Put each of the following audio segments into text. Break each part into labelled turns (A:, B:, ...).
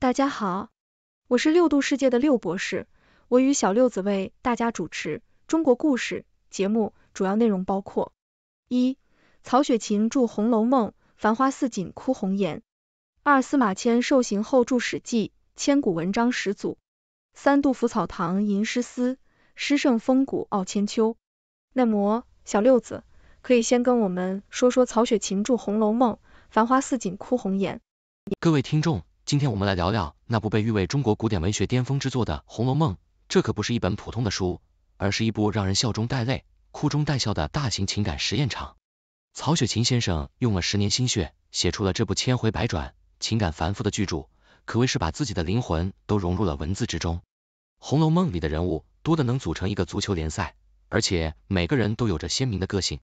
A: 大家好，我是六度世界的六博士，我与小六子为大家主持《中国故事》节目，主要内容包括：一、曹雪芹著《红楼梦》，繁花似锦哭红颜；二、司马迁受刑后著《史记》，千古文章始祖；三、杜甫草堂吟诗思，诗圣风骨傲千秋。那么，小六子可以先跟我们说说曹雪芹著《红楼梦》，繁花似锦哭红颜。
B: 各位听众。今天我们来聊聊那部被誉为中国古典文学巅峰之作的《红楼梦》。这可不是一本普通的书，而是一部让人笑中带泪、哭中带笑的大型情感实验场。曹雪芹先生用了十年心血，写出了这部千回百转、情感繁复的巨著，可谓是把自己的灵魂都融入了文字之中。《红楼梦》里的人物多的能组成一个足球联赛，而且每个人都有着鲜明的个性。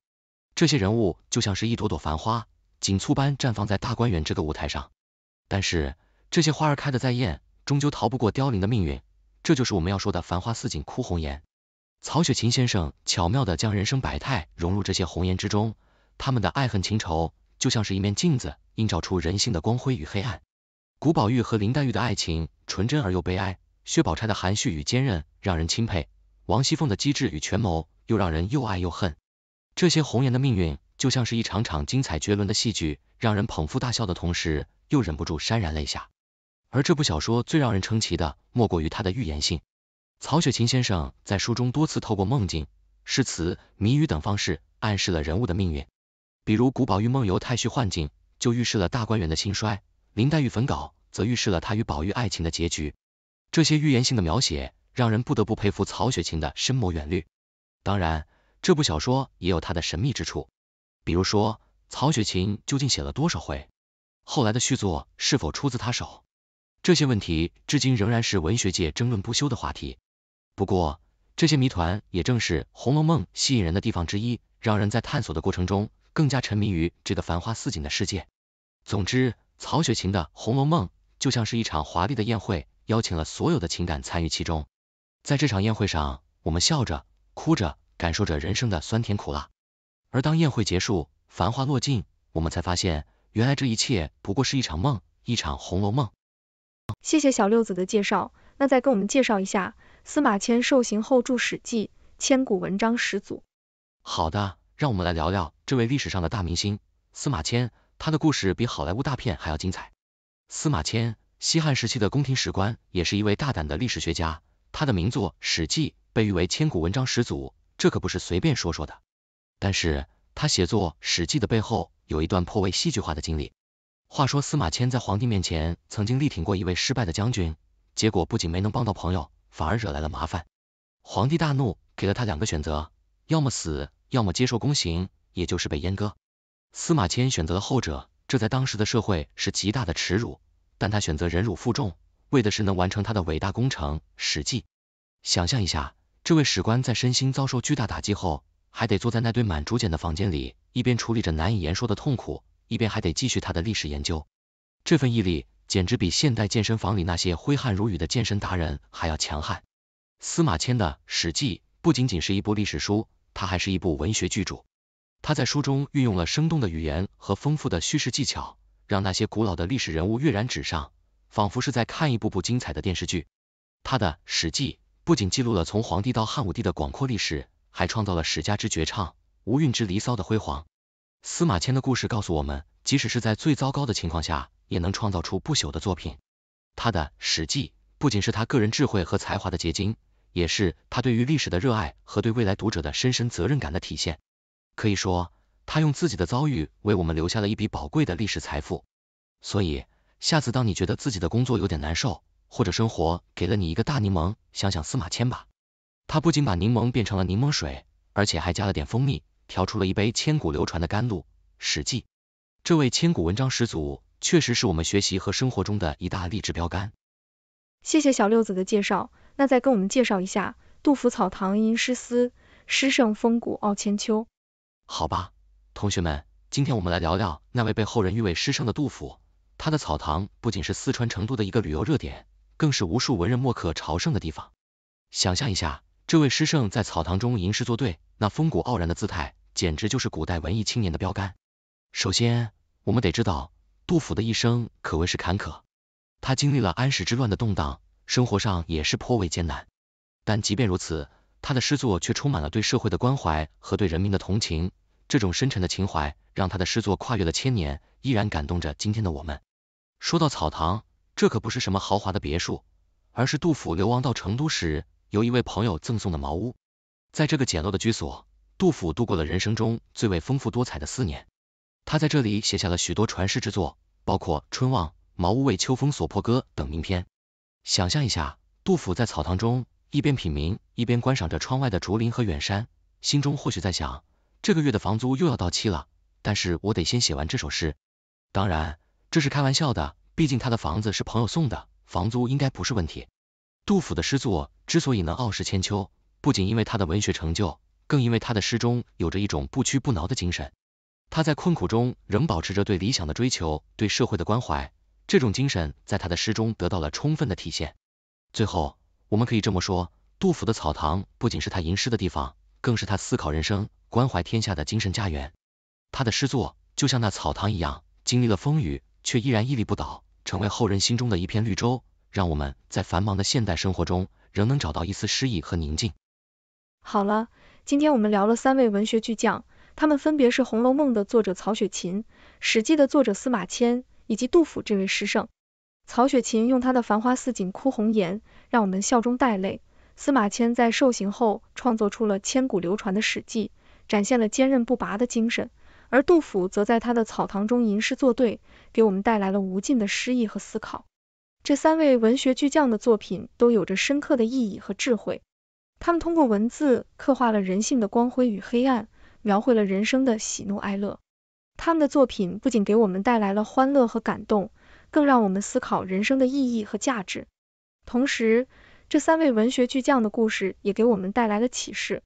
B: 这些人物就像是一朵朵繁花，锦簇般绽放在大观园这个舞台上，但是。这些花儿开的再艳，终究逃不过凋零的命运。这就是我们要说的“繁花似锦，哭红颜”。曹雪芹先生巧妙的将人生百态融入这些红颜之中，他们的爱恨情仇就像是一面镜子，映照出人性的光辉与黑暗。古宝玉和林黛玉的爱情纯真而又悲哀，薛宝钗的含蓄与坚韧让人钦佩，王熙凤的机智与权谋又让人又爱又恨。这些红颜的命运就像是一场场精彩绝伦的戏剧，让人捧腹大笑的同时，又忍不住潸然泪下。而这部小说最让人称奇的，莫过于它的预言性。曹雪芹先生在书中多次透过梦境、诗词、谜语等方式，暗示了人物的命运。比如，古宝玉梦游太虚幻境，就预示了大观园的兴衰；林黛玉焚稿，则预示了她与宝玉爱情的结局。这些预言性的描写，让人不得不佩服曹雪芹的深谋远虑。当然，这部小说也有它的神秘之处。比如说，曹雪芹究竟写了多少回？后来的续作是否出自他手？这些问题至今仍然是文学界争论不休的话题。不过，这些谜团也正是《红楼梦》吸引人的地方之一，让人在探索的过程中更加沉迷于这个繁花似锦的世界。总之，曹雪芹的《红楼梦》就像是一场华丽的宴会，邀请了所有的情感参与其中。在这场宴会上，我们笑着、哭着，感受着人生的酸甜苦辣。而当宴会结束，繁花落尽，我们才发现，原来这一切不过是一场梦，一场《红楼梦》。
A: 谢谢小六子的介绍，那再跟我们介绍一下司马迁受刑后著《史记》，千古文章始祖。
B: 好的，让我们来聊聊这位历史上的大明星司马迁，他的故事比好莱坞大片还要精彩。司马迁，西汉时期的宫廷史官，也是一位大胆的历史学家。他的名作《史记》被誉为千古文章始祖，这可不是随便说说的。但是，他写作《史记》的背后，有一段颇为戏剧化的经历。话说司马迁在皇帝面前曾经力挺过一位失败的将军，结果不仅没能帮到朋友，反而惹来了麻烦。皇帝大怒，给了他两个选择：要么死，要么接受宫刑，也就是被阉割。司马迁选择了后者，这在当时的社会是极大的耻辱，但他选择忍辱负重，为的是能完成他的伟大工程《史记》。想象一下，这位史官在身心遭受巨大打击后，还得坐在那堆满竹简的房间里，一边处理着难以言说的痛苦。一边还得继续他的历史研究，这份毅力简直比现代健身房里那些挥汗如雨的健身达人还要强悍。司马迁的《史记》不仅仅是一部历史书，他还是一部文学巨著。他在书中运用了生动的语言和丰富的叙事技巧，让那些古老的历史人物跃然纸上，仿佛是在看一部部精彩的电视剧。他的《史记》不仅记录了从皇帝到汉武帝的广阔历史，还创造了史家之绝唱、无韵之离骚的辉煌。司马迁的故事告诉我们，即使是在最糟糕的情况下，也能创造出不朽的作品。他的《史记》不仅是他个人智慧和才华的结晶，也是他对于历史的热爱和对未来读者的深深责任感的体现。可以说，他用自己的遭遇为我们留下了一笔宝贵的历史财富。所以，下次当你觉得自己的工作有点难受，或者生活给了你一个大柠檬，想想司马迁吧。他不仅把柠檬变成了柠檬水，而且还加了点蜂蜜。调出了一杯千古流传的甘露，《史记》这位千古文章始祖，确实是我们学习和生活中的一大励志标杆。
A: 谢谢小六子的介绍，那再跟我们介绍一下杜甫草堂吟诗思，诗圣风骨傲千秋。
B: 好吧，同学们，今天我们来聊聊那位被后人誉为诗圣的杜甫。他的草堂不仅是四川成都的一个旅游热点，更是无数文人墨客朝圣的地方。想象一下，这位诗圣在草堂中吟诗作对，那风骨傲然的姿态。简直就是古代文艺青年的标杆。首先，我们得知道，杜甫的一生可谓是坎坷，他经历了安史之乱的动荡，生活上也是颇为艰难。但即便如此，他的诗作却充满了对社会的关怀和对人民的同情，这种深沉的情怀让他的诗作跨越了千年，依然感动着今天的我们。说到草堂，这可不是什么豪华的别墅，而是杜甫流亡到成都时由一位朋友赠送的茅屋。在这个简陋的居所。杜甫度过了人生中最为丰富多彩的四年，他在这里写下了许多传世之作，包括《春望》《茅屋为秋风所破歌》等名篇。想象一下，杜甫在草堂中一边品茗，一边观赏着窗外的竹林和远山，心中或许在想，这个月的房租又要到期了，但是我得先写完这首诗。当然，这是开玩笑的，毕竟他的房子是朋友送的，房租应该不是问题。杜甫的诗作之所以能傲视千秋，不仅因为他的文学成就。更因为他的诗中有着一种不屈不挠的精神，他在困苦中仍保持着对理想的追求，对社会的关怀，这种精神在他的诗中得到了充分的体现。最后，我们可以这么说，杜甫的草堂不仅是他吟诗的地方，更是他思考人生、关怀天下的精神家园。他的诗作就像那草堂一样，经历了风雨，却依然屹立不倒，成为后人心中的一片绿洲，让我们在繁忙的现代生活中仍能找到一丝诗意和宁静。
A: 好了。今天我们聊了三位文学巨匠，他们分别是《红楼梦》的作者曹雪芹、《史记》的作者司马迁以及杜甫这位诗圣。曹雪芹用他的“繁花似锦哭红颜”让我们笑中带泪；司马迁在受刑后创作出了千古流传的《史记》，展现了坚韧不拔的精神；而杜甫则在他的草堂中吟诗作对，给我们带来了无尽的诗意和思考。这三位文学巨匠的作品都有着深刻的意义和智慧。他们通过文字刻画了人性的光辉与黑暗，描绘了人生的喜怒哀乐。他们的作品不仅给我们带来了欢乐和感动，更让我们思考人生的意义和价值。同时，这三位文学巨匠的故事也给我们带来了启示。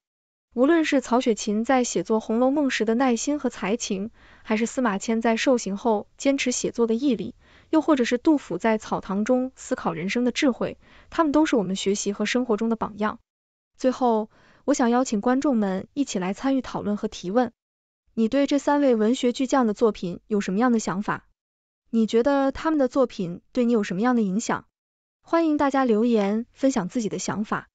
A: 无论是曹雪芹在写作《红楼梦》时的耐心和才情，还是司马迁在受刑后坚持写作的毅力，又或者是杜甫在草堂中思考人生的智慧，他们都是我们学习和生活中的榜样。最后，我想邀请观众们一起来参与讨论和提问。你对这三位文学巨匠的作品有什么样的想法？你觉得他们的作品对你有什么样的影响？欢迎大家留言分享自己的想法。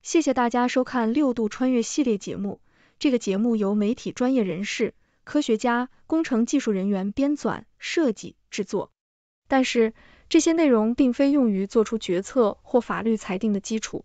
A: 谢谢大家收看六度穿越系列节目。这个节目由媒体专业人士、科学家、工程技术人员编纂、设计、制作，但是这些内容并非用于做出决策或法律裁定的基础。